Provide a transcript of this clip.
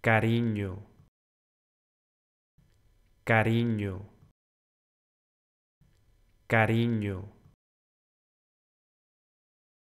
cariño, cariño, cariño.